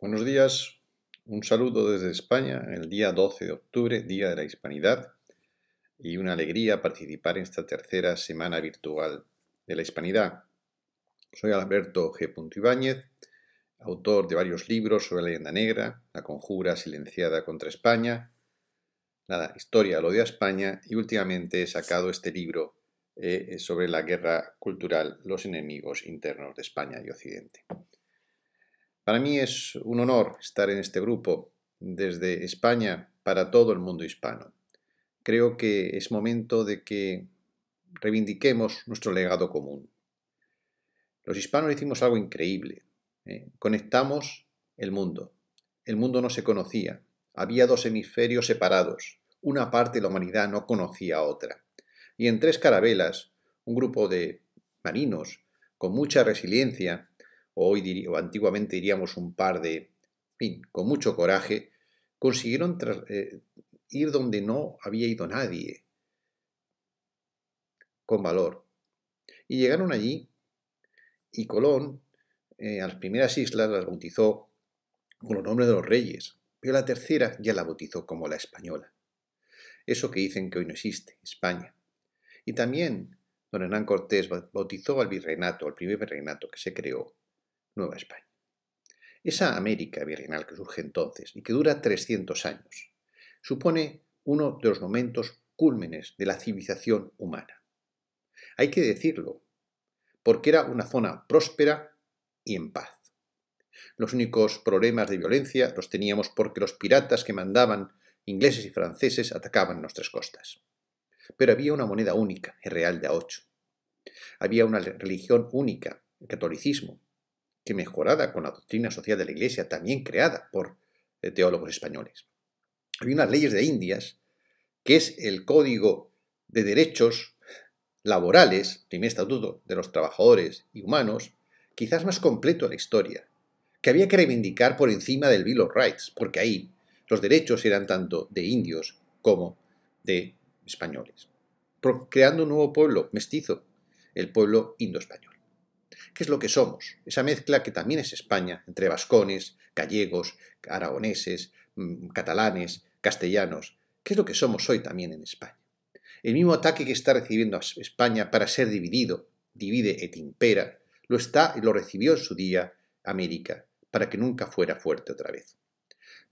Buenos días, un saludo desde España, el día 12 de octubre, Día de la Hispanidad, y una alegría participar en esta tercera semana virtual de la Hispanidad. Soy Alberto G. Ibáñez, autor de varios libros sobre la leyenda negra, la conjura silenciada contra España, la historia lo de España y últimamente he sacado este libro eh, sobre la guerra cultural, los enemigos internos de España y Occidente. Para mí es un honor estar en este grupo desde España para todo el mundo hispano. Creo que es momento de que reivindiquemos nuestro legado común. Los hispanos hicimos algo increíble. ¿eh? Conectamos el mundo. El mundo no se conocía. Había dos hemisferios separados. Una parte de la humanidad no conocía a otra. Y en tres carabelas, un grupo de marinos con mucha resiliencia hoy o antiguamente diríamos un par de, fin, con mucho coraje, consiguieron eh, ir donde no había ido nadie, con valor. Y llegaron allí y Colón eh, a las primeras islas las bautizó con los nombres de los reyes, pero la tercera ya la bautizó como la española. Eso que dicen que hoy no existe, España. Y también don Hernán Cortés bautizó al virreinato, al primer virreinato que se creó, Nueva España. Esa América virreinal que surge entonces y que dura 300 años supone uno de los momentos cúlmenes de la civilización humana. Hay que decirlo, porque era una zona próspera y en paz. Los únicos problemas de violencia los teníamos porque los piratas que mandaban, ingleses y franceses, atacaban nuestras costas. Pero había una moneda única, el real de a ocho. Había una religión única, el catolicismo, mejorada con la doctrina social de la Iglesia, también creada por eh, teólogos españoles. Hay unas leyes de Indias, que es el Código de Derechos Laborales, primer estatuto de los trabajadores y humanos, quizás más completo de la historia, que había que reivindicar por encima del Bill of Rights, porque ahí los derechos eran tanto de indios como de españoles, creando un nuevo pueblo mestizo, el pueblo español. ¿Qué es lo que somos, esa mezcla que también es España, entre vascones, gallegos, aragoneses, mm, catalanes, castellanos, ¿Qué es lo que somos hoy también en España. El mismo ataque que está recibiendo España para ser dividido, divide et impera, lo está y lo recibió en su día América, para que nunca fuera fuerte otra vez.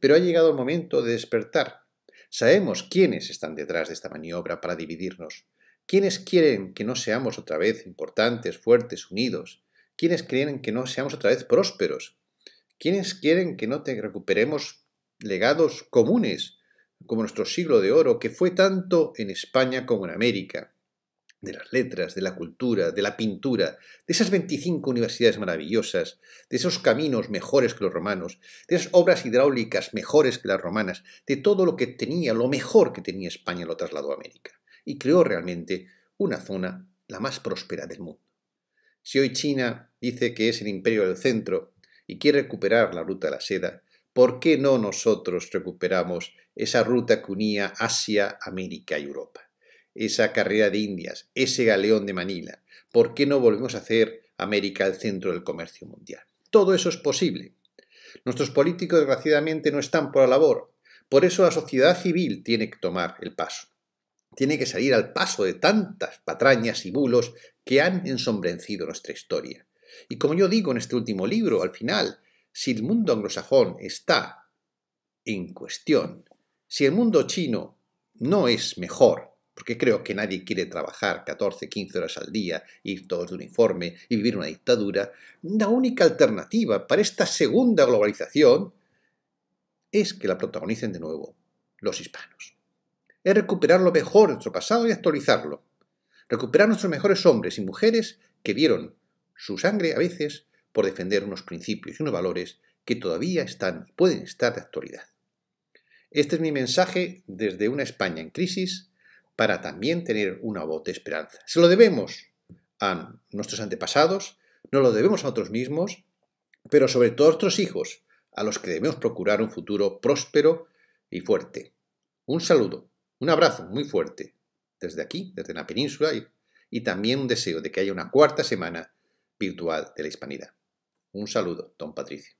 Pero ha llegado el momento de despertar. Sabemos quiénes están detrás de esta maniobra para dividirnos, ¿Quiénes quieren que no seamos otra vez importantes, fuertes, unidos? ¿Quiénes creen que no seamos otra vez prósperos? ¿Quiénes quieren que no recuperemos legados comunes, como nuestro siglo de oro, que fue tanto en España como en América? de las letras, de la cultura, de la pintura, de esas 25 universidades maravillosas, de esos caminos mejores que los romanos, de esas obras hidráulicas mejores que las romanas, de todo lo que tenía, lo mejor que tenía España lo trasladó a América y creó realmente una zona la más próspera del mundo. Si hoy China dice que es el imperio del centro y quiere recuperar la ruta de la seda, ¿por qué no nosotros recuperamos esa ruta que unía Asia, América y Europa? Esa carrera de Indias, ese galeón de Manila. ¿Por qué no volvemos a hacer América el centro del comercio mundial? Todo eso es posible. Nuestros políticos, desgraciadamente, no están por la labor. Por eso la sociedad civil tiene que tomar el paso tiene que salir al paso de tantas patrañas y bulos que han ensombrecido nuestra historia. Y como yo digo en este último libro, al final, si el mundo anglosajón está en cuestión, si el mundo chino no es mejor, porque creo que nadie quiere trabajar 14, 15 horas al día, ir todos de uniforme y vivir una dictadura, la única alternativa para esta segunda globalización es que la protagonicen de nuevo los hispanos es recuperar lo mejor de nuestro pasado y actualizarlo. Recuperar nuestros mejores hombres y mujeres que dieron su sangre a veces por defender unos principios y unos valores que todavía están pueden estar de actualidad. Este es mi mensaje desde una España en crisis para también tener una voz de esperanza. Se lo debemos a nuestros antepasados, no lo debemos a nosotros mismos, pero sobre todo a nuestros hijos, a los que debemos procurar un futuro próspero y fuerte. Un saludo. Un abrazo muy fuerte desde aquí, desde la península, y, también un deseo de que haya una cuarta semana virtual de la hispanidad. Un saludo, don Patricio.